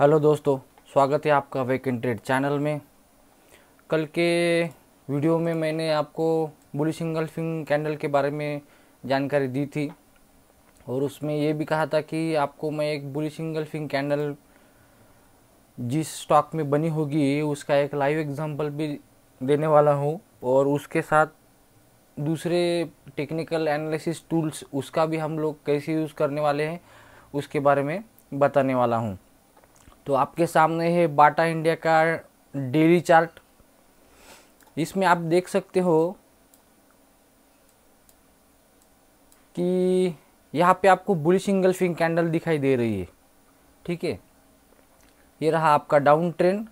hello दोस्तों स्वागत है आपका वेकेंट ट्रेड चैनल में कल के वीडियो में मैंने आपको बुली सिंगल फिंग कैंडल के बारे में जानकारी दी थी और उसमें यह भी कहा था कि आपको मैं एक बुली सिंगल फिंग कैंडल जिस स्टॉक में बनी होगी उसका एक लाइव एग्जांपल भी देने वाला हूँ और उसके साथ दूसरे टेक्निकल एनालिसिस टूल्स उसका भी हम लोग कैसे यूज़ करने वाले हैं उसके बारे में बताने वाला हूँ तो आपके सामने है बाटा इंडिया का डेली चार्ट इसमें आप देख सकते हो कि यहाँ पे आपको बुलिश सिंगल फिंग कैंडल दिखाई दे रही है ठीक है ये रहा आपका डाउन ट्रेंड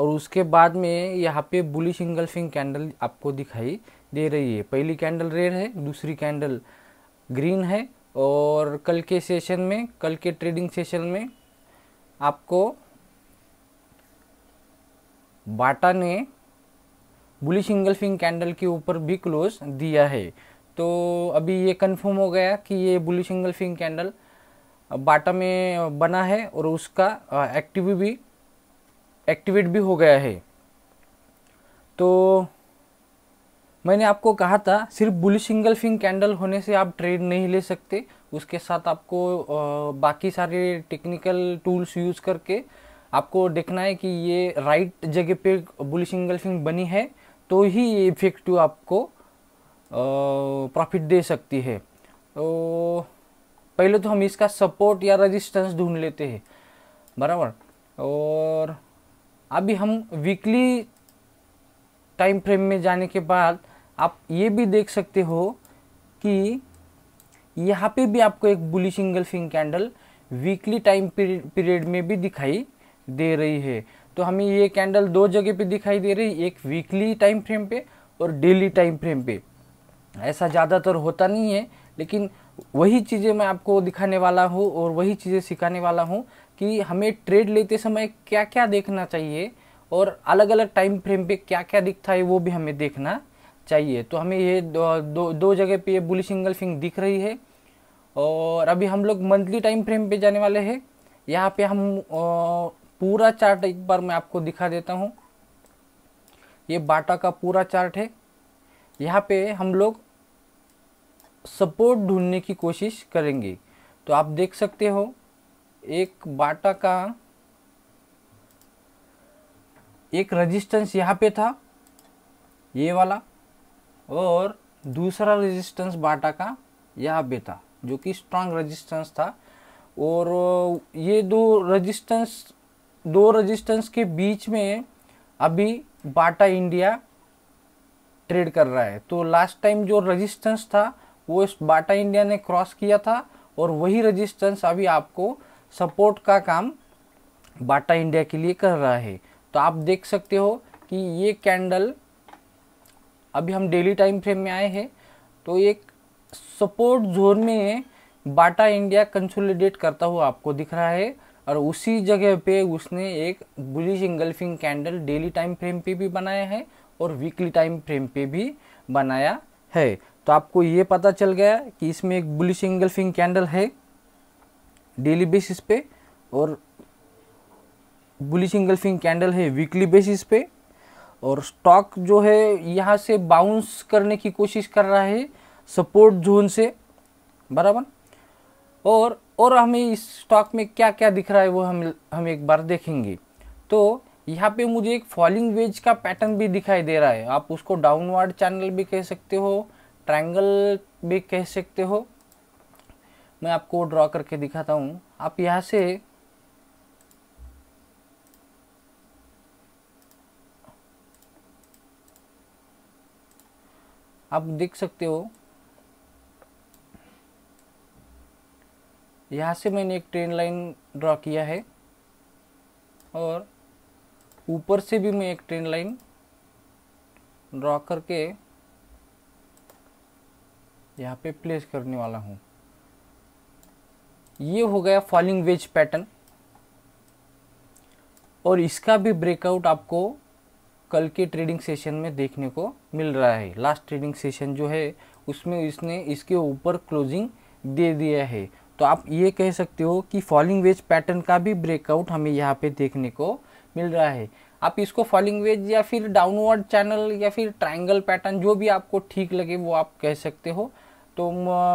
और उसके बाद में यहाँ पे बुलिश सिंगल फिंग कैंडल आपको दिखाई दे रही है पहली कैंडल रेड है दूसरी कैंडल ग्रीन है और कल के सेशन में कल के ट्रेडिंग सेशन में आपको बाटा ने बुली सिंगल फिंग कैंडल के ऊपर भी क्लोज दिया है तो अभी ये कंफर्म हो गया कि ये बुली सिंगल फिंग कैंडल बाटा में बना है और उसका एक्टिव भी एक्टिवेट भी हो गया है तो मैंने आपको कहा था सिर्फ बुली सिंगल फिंग कैंडल होने से आप ट्रेड नहीं ले सकते उसके साथ आपको बाकी सारे टेक्निकल टूल्स यूज़ करके आपको देखना है कि ये राइट जगह पे बुलिश इंगल्फिंग बनी है तो ही ये इफेक्टिव आपको प्रॉफिट दे सकती है तो पहले तो हम इसका सपोर्ट या रेजिस्टेंस ढूंढ लेते हैं बराबर और अभी हम वीकली टाइम फ्रेम में जाने के बाद आप ये भी देख सकते हो कि यहाँ पे भी आपको एक bullish engulfing candle weekly time period में भी दिखाई दे रही है तो हमें ये कैंडल दो जगह पे दिखाई दे रही है एक वीकली टाइम फ्रेम पे और डेली टाइम फ्रेम पे ऐसा ज़्यादातर होता नहीं है लेकिन वही चीज़ें मैं आपको दिखाने वाला हूँ और वही चीज़ें सिखाने वाला हूँ कि हमें ट्रेड लेते समय क्या क्या देखना चाहिए और अलग अलग टाइम फ्रेम पे क्या क्या दिखता है वो भी हमें देखना चाहिए तो हमें ये दो दो, दो जगह पे ये बुलिश सिंगल फिंग दिख रही है और अभी हम लोग मंथली टाइम फ्रेम पे जाने वाले हैं यहाँ पे हम पूरा चार्ट एक बार मैं आपको दिखा देता हूँ ये बाटा का पूरा चार्ट है यहाँ पे हम लोग सपोर्ट ढूंढने की कोशिश करेंगे तो आप देख सकते हो एक बाटा का एक रेजिस्टेंस यहाँ पे था ये वाला और दूसरा रेजिस्टेंस बाटा का यहाँ पे था जो कि स्ट्रांग रेजिस्टेंस था और ये दो रेजिस्टेंस दो रजिस्टेंस के बीच में अभी बाटा इंडिया ट्रेड कर रहा है तो लास्ट टाइम जो रजिस्टेंस था वो इस बाटा इंडिया ने क्रॉस किया था और वही रजिस्टेंस अभी आपको सपोर्ट का काम बाटा इंडिया के लिए कर रहा है तो आप देख सकते हो कि ये कैंडल अभी हम डेली टाइम फ्रेम में आए हैं तो एक सपोर्ट जोन में बाटा इंडिया कंसोलिडेट करता हुआ आपको दिख रहा है और उसी जगह पे उसने एक bullish engulfing candle daily time frame पे भी बनाया है और वीकली टाइम फ्रेम पे भी बनाया है तो आपको ये पता चल गया कि इसमें एक बुलिश इंगल्फिंग कैंडल है डेली बेसिस पे और बुलिश इंगल्फिंग कैंडल है वीकली बेसिस पे और स्टॉक जो है यहाँ से बाउंस करने की कोशिश कर रहा है सपोर्ट जोन से बराबर और और हमें इस स्टॉक में क्या क्या दिख रहा है वो हम हम एक बार देखेंगे तो यहाँ पे मुझे एक फॉलिंग वेज का पैटर्न भी दिखाई दे रहा है आप उसको डाउनवर्ड चैनल भी कह सकते हो ट्रायंगल भी कह सकते हो मैं आपको ड्रॉ करके दिखाता हूँ आप यहाँ से आप देख सकते हो यहाँ से मैंने एक ट्रेन लाइन ड्रॉ किया है और ऊपर से भी मैं एक ट्रेन लाइन ड्रॉ करके यहाँ पे प्लेस करने वाला हूँ ये हो गया फॉलिंग वेज पैटर्न और इसका भी ब्रेकआउट आपको कल के ट्रेडिंग सेशन में देखने को मिल रहा है लास्ट ट्रेडिंग सेशन जो है उसमें इसने इसके ऊपर क्लोजिंग दे दिया है तो आप ये कह सकते हो कि फॉलिंग वेज पैटर्न का भी ब्रेकआउट हमें यहाँ पे देखने को मिल रहा है आप इसको फॉलिंग वेज या फिर डाउनवर्ड चैनल या फिर ट्राइंगल पैटर्न जो भी आपको ठीक लगे वो आप कह सकते हो तो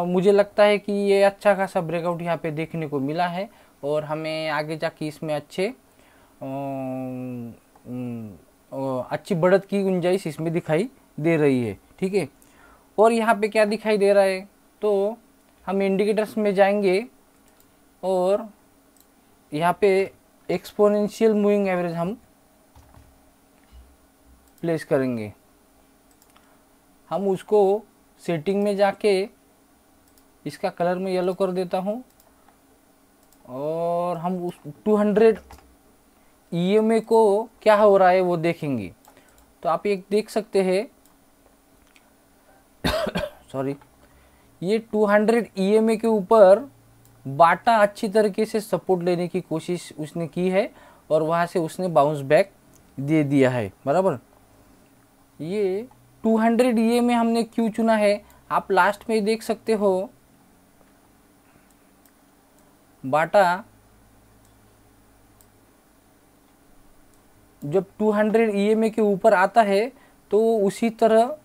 मुझे लगता है कि ये अच्छा खासा ब्रेकआउट यहाँ पे देखने को मिला है और हमें आगे जाके इसमें अच्छे अच्छी बढ़त की गुंजाइश इसमें दिखाई दे रही है ठीक है और यहाँ पे क्या दिखाई दे रहा है तो हम इंडिकेटर्स में जाएंगे और यहाँ पे एक्सपोनेंशियल मूविंग एवरेज हम प्लेस करेंगे हम उसको सेटिंग में जाके इसका कलर में येलो कर देता हूँ और हम उस 200 हंड्रेड ई को क्या हो रहा है वो देखेंगे तो आप एक देख सकते हैं सॉरी ये 200 ए e के ऊपर बाटा अच्छी तरीके से सपोर्ट लेने की कोशिश उसने की है और वहाँ से उसने बाउंस बैक दे दिया है बराबर ये 200 हंड्रेड ई में हमने क्यों चुना है आप लास्ट में देख सकते हो बाटा जब 200 हंड्रेड ई के ऊपर आता है तो उसी तरह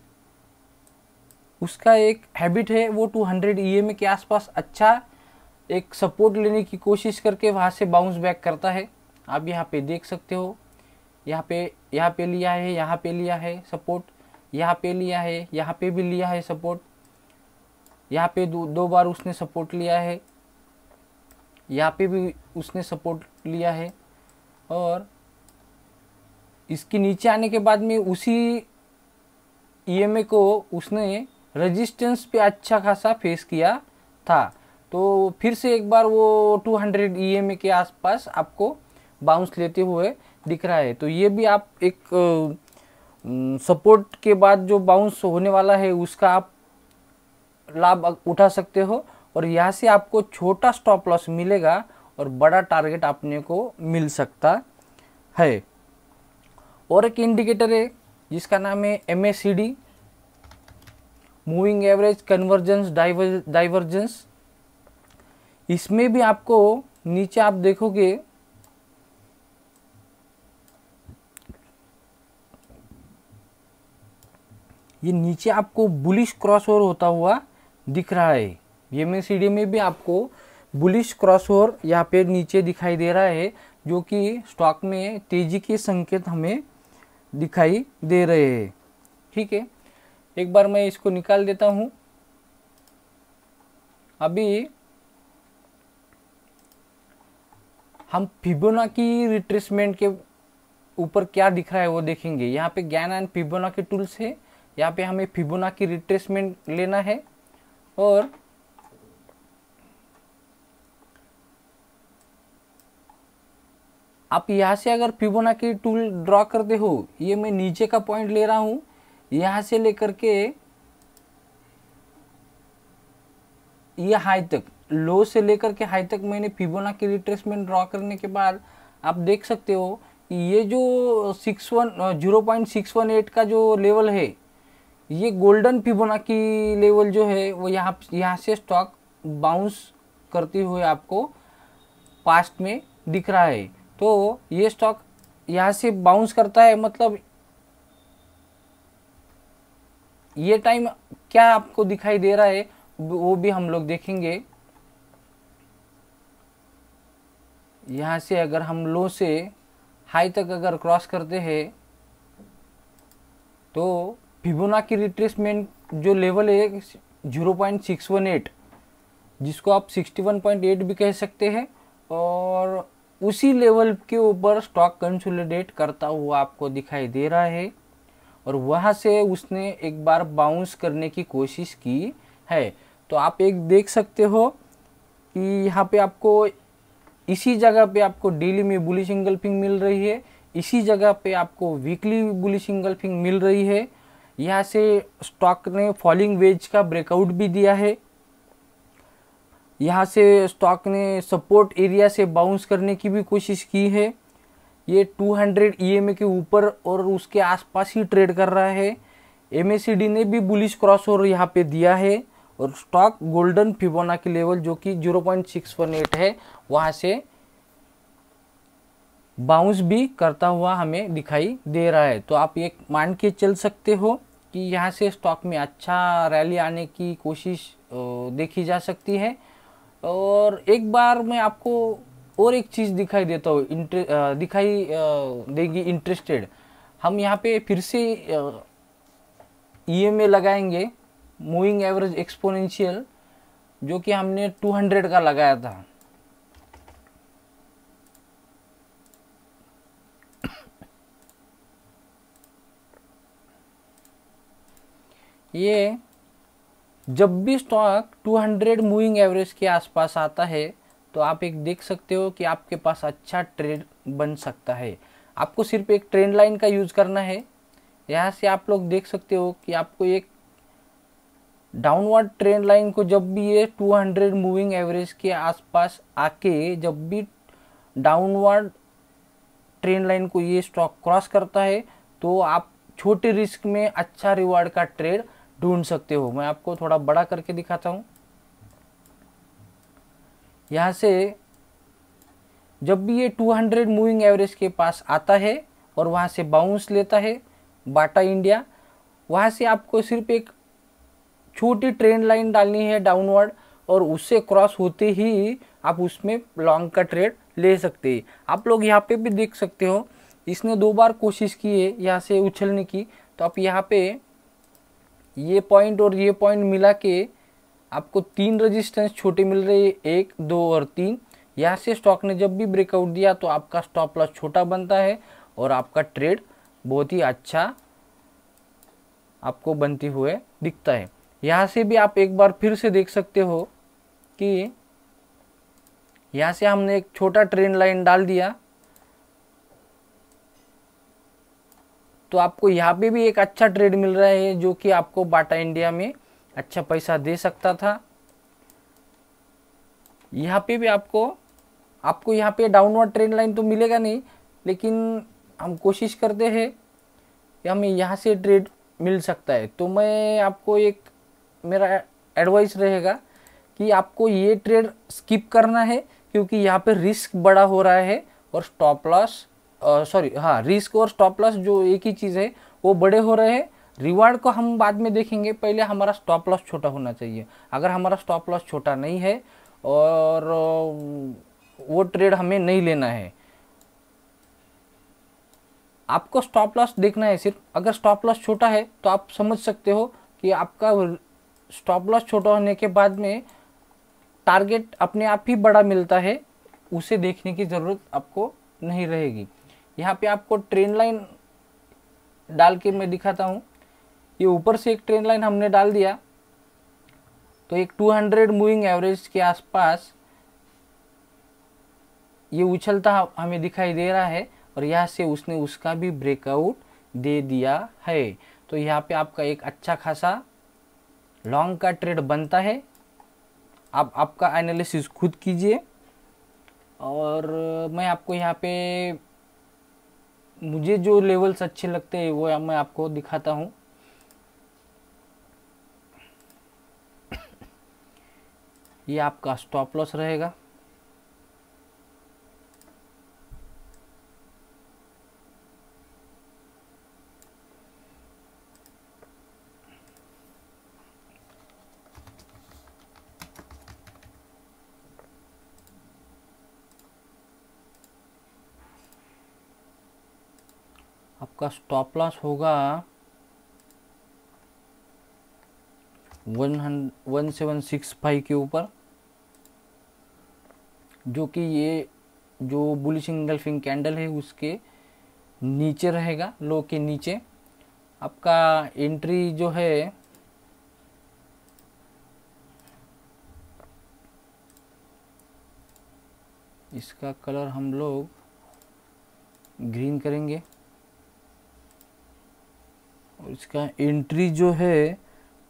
उसका एक हैबिट है वो 200 हंड्रेड ई के आसपास अच्छा एक सपोर्ट लेने की कोशिश करके वहाँ से बाउंस बैक करता है आप यहाँ पे देख सकते हो यहाँ पे यहाँ पे लिया है यहाँ पे लिया है सपोर्ट यहाँ पे लिया है यहाँ पे भी लिया है सपोर्ट यहाँ पे दो दो बार उसने सपोर्ट लिया है यहाँ पे भी उसने सपोर्ट लिया है और इसके नीचे आने के बाद में उसी ई को उसने रेजिस्टेंस पे अच्छा खासा फेस किया था तो फिर से एक बार वो 200 हंड्रेड के आसपास आपको बाउंस लेते हुए दिख रहा है तो ये भी आप एक सपोर्ट के बाद जो बाउंस होने वाला है उसका आप लाभ उठा सकते हो और यहाँ से आपको छोटा स्टॉप लॉस मिलेगा और बड़ा टारगेट आपने को मिल सकता है और एक इंडिकेटर है जिसका नाम है M moving average convergence divergence इसमें भी आपको नीचे आप देखोगे ये नीचे आपको बुलिश क्रॉसओवर होता हुआ दिख रहा है ये में सी में भी आपको बुलिश क्रॉसओवर यहाँ पे नीचे दिखाई दे रहा है जो कि स्टॉक में तेजी के संकेत हमें दिखाई दे रहे हैं ठीक है एक बार मैं इसको निकाल देता हूँ अभी हम फिबोना की रिट्रेसमेंट के ऊपर क्या दिख रहा है वो देखेंगे यहाँ पे ज्ञान एंड फिबोना के टूल्स है यहाँ पे हमें फिबोना की रिट्रेसमेंट लेना है और आप यहाँ से अगर फिबोना की टूल ड्रॉ करते हो ये मैं नीचे का पॉइंट ले रहा हूँ यहाँ से लेकर के ये हाई तक लो से लेकर के हाई तक मैंने फिबोना की रिट्रेसमेंट ड्रॉ करने के बाद आप देख सकते हो ये जो six one zero point six one eight का जो लेवल है ये गोल्डन फिबोना की लेवल जो है वो यहाँ यहाँ से स्टॉक बाउंस करते हुए आपको पास्ट में दिख रहा है तो ये स्टॉक यहाँ से बाउंस करता है मतलब ये टाइम क्या आपको दिखाई दे रहा है वो भी हम लोग देखेंगे यहाँ से अगर हम लो से हाई तक अगर क्रॉस करते हैं तो फिबोना की रिट्रेसमेंट जो लेवल है zero point six one eight जिसको आप सिक्सटी वन पॉइंट एट भी कह सकते हैं और उसी लेवल के ऊपर स्टॉक कंसोलिडेट करता हुआ आपको दिखाई दे रहा है और वहाँ से उसने एक बार बाउंस करने की कोशिश की है तो आप एक देख सकते हो कि यहाँ पे आपको इसी जगह पे आपको डेली में बुलिश इंगल्फिंग मिल रही है इसी जगह पे आपको वीकली बुलिश इंगल्फिंग मिल रही है यहाँ से स्टॉक ने फॉलिंग वेज का ब्रेकआउट भी दिया है यहाँ से स्टॉक ने सपोर्ट एरिया से बाउंस करने की भी कोशिश की है ये 200 ईएमए e के ऊपर और उसके आसपास ही ट्रेड कर रहा है एमएसीडी ने भी बुलिश क्रॉस ओवर यहाँ पे दिया है और स्टॉक गोल्डन फिबोना की लेवल जो कि 0.618 है वहाँ से बाउंस भी करता हुआ हमें दिखाई दे रहा है तो आप एक मान के चल सकते हो कि यहाँ से स्टॉक में अच्छा रैली आने की कोशिश देखी जा सकती है और एक बार मैं आपको और एक चीज़ दिखाई देता हो इंट्रे दिखाई देगी इंटरेस्टेड हम यहाँ पे फिर से ई एम ए लगाएंगे मूविंग एवरेज एक्सपोनेंशियल जो कि हमने 200 का लगाया था ये जब भी स्टॉक 200 मूविंग एवरेज के आसपास आता है तो आप एक देख सकते हो कि आपके पास अच्छा ट्रेड बन सकता है आपको सिर्फ एक ट्रेंड लाइन का यूज़ करना है यहाँ से आप लोग देख सकते हो कि आपको एक डाउनवर्ड ट्रेंड लाइन को जब भी ये 200 मूविंग एवरेज के आसपास आके जब भी डाउनवर्ड ट्रेंड लाइन को ये स्टॉक क्रॉस करता है तो आप छोटे रिस्क में अच्छा रिवार्ड का ट्रेड ढूंढ सकते हो मैं आपको थोड़ा बड़ा करके दिखाता हूँ यहाँ से जब भी ये 200 मूविंग एवरेज के पास आता है और वहाँ से बाउंस लेता है बाटा इंडिया वहाँ से आपको सिर्फ एक छोटी ट्रेन लाइन डालनी है डाउनवर्ड और उससे क्रॉस होते ही आप उसमें लॉन्ग का ट्रेड ले सकते हैं आप लोग यहाँ पे भी देख सकते हो इसने दो बार कोशिश की है यहाँ से उछलने की तो आप यहाँ पे ये पॉइंट और ये पॉइंट मिला के आपको तीन रजिस्टेंस छोटे मिल रहे हैं एक दो और तीन यहाँ से स्टॉक ने जब भी ब्रेकआउट दिया तो आपका स्टॉप लॉस छोटा बनता है और आपका ट्रेड बहुत ही अच्छा आपको बनते हुए दिखता है यहाँ से भी आप एक बार फिर से देख सकते हो कि यहाँ से हमने एक छोटा ट्रेन लाइन डाल दिया तो आपको यहाँ पे भी एक अच्छा ट्रेड मिल रहा है जो कि आपको बाटा इंडिया में अच्छा पैसा दे सकता था यहाँ पे भी आपको आपको यहाँ पे डाउनवर्ड ट्रेंड लाइन तो मिलेगा नहीं लेकिन हम कोशिश करते हैं कि हमें यहाँ से ट्रेड मिल सकता है तो मैं आपको एक मेरा एडवाइस रहेगा कि आपको ये ट्रेड स्किप करना है क्योंकि यहाँ पे रिस्क बड़ा हो रहा है और स्टॉप लॉस सॉरी हाँ रिस्क और स्टॉप लॉस जो एक ही चीज़ है वो बड़े हो रहे हैं रिवार्ड को हम बाद में देखेंगे पहले हमारा स्टॉप लॉस छोटा होना चाहिए अगर हमारा स्टॉप लॉस छोटा नहीं है और वो ट्रेड हमें नहीं लेना है आपको स्टॉप लॉस देखना है सिर्फ अगर स्टॉप लॉस छोटा है तो आप समझ सकते हो कि आपका स्टॉप लॉस छोटा होने के बाद में टारगेट अपने आप ही बड़ा मिलता है उसे देखने की ज़रूरत आपको नहीं रहेगी यहाँ पे आपको ट्रेन लाइन डाल के मैं दिखाता हूँ ये ऊपर से एक ट्रेन लाइन हमने डाल दिया तो एक 200 मूविंग एवरेज के आसपास ये उछलता हमें दिखाई दे रहा है और यहाँ से उसने उसका भी ब्रेकआउट दे दिया है तो यहाँ पे आपका एक अच्छा खासा लॉन्ग का ट्रेड बनता है आप आपका एनालिसिस खुद कीजिए और मैं आपको यहाँ पे मुझे जो लेवल्स अच्छे लगते हैं वो मैं आपको दिखाता हूँ ये आपका स्टॉप लॉस रहेगा आपका स्टॉप लॉस होगा one hundred one seven six five के ऊपर जो कि ये जो बुलिश इंगल्फिंग कैंडल है उसके नीचे रहेगा लो के नीचे आपका एंट्री जो है इसका कलर हम लोग ग्रीन करेंगे और इसका एंट्री जो है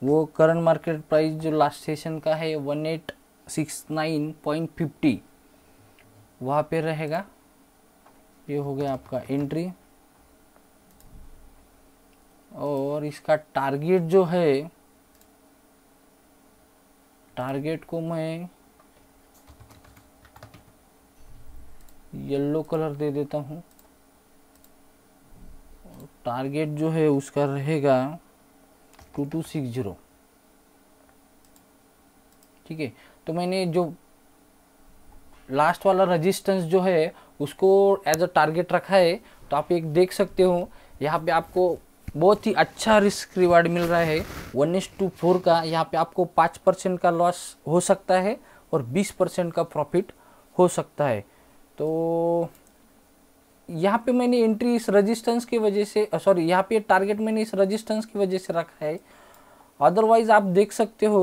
वो करंट मार्केट प्राइस जो लास्ट सेशन का है one eight six nine point fifty वहाँ पे रहेगा ये हो गया आपका एंट्री और इसका टारगेट जो है टारगेट को मैं येलो कलर दे देता हूँ टारगेट जो है उसका रहेगा टू टू सिक्स जीरो ठीक है तो मैंने जो लास्ट वाला रजिस्टेंस जो है उसको एज अ टारगेट रखा है तो आप एक देख सकते हो यहाँ पे आपको बहुत ही अच्छा रिस्क रिवार्ड मिल रहा है वन एस टू फोर का यहाँ पे आपको पाँच परसेंट का लॉस हो सकता है और बीस परसेंट का प्रॉफिट हो सकता है तो यहाँ पे मैंने एंट्री इस रजिस्टेंस की वजह से सॉरी यहाँ पे टारगेट मैंने इस रजिस्टेंस की वजह से रखा है अदरवाइज़ आप देख सकते हो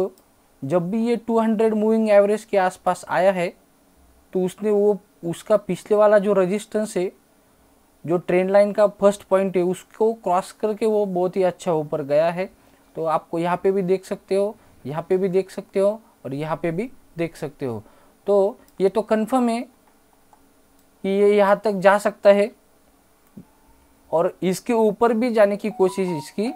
जब भी ये 200 मूविंग एवरेज के आसपास आया है तो उसने वो उसका पिछले वाला जो रजिस्टेंस है जो ट्रेन लाइन का फर्स्ट पॉइंट है उसको क्रॉस करके वो बहुत ही अच्छा ऊपर गया है तो आपको यहाँ पे भी देख सकते हो यहाँ पे भी देख सकते हो और यहाँ पे भी देख सकते हो तो ये तो कन्फर्म है कि ये यहाँ तक जा सकता है और इसके ऊपर भी जाने की कोशिश इसकी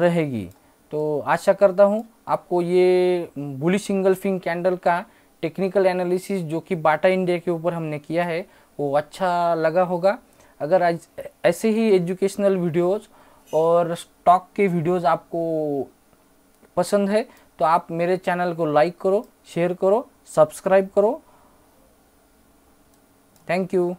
रहेगी तो आशा करता हूँ आपको ये बुली सिंगल फिंग कैंडल का टेक्निकल एनालिसिस जो कि बाटा इंडिया के ऊपर हमने किया है वो अच्छा लगा होगा अगर आज ऐसे ही एजुकेशनल वीडियोस और स्टॉक के वीडियोस आपको पसंद है तो आप मेरे चैनल को लाइक करो शेयर करो सब्सक्राइब करो थैंक यू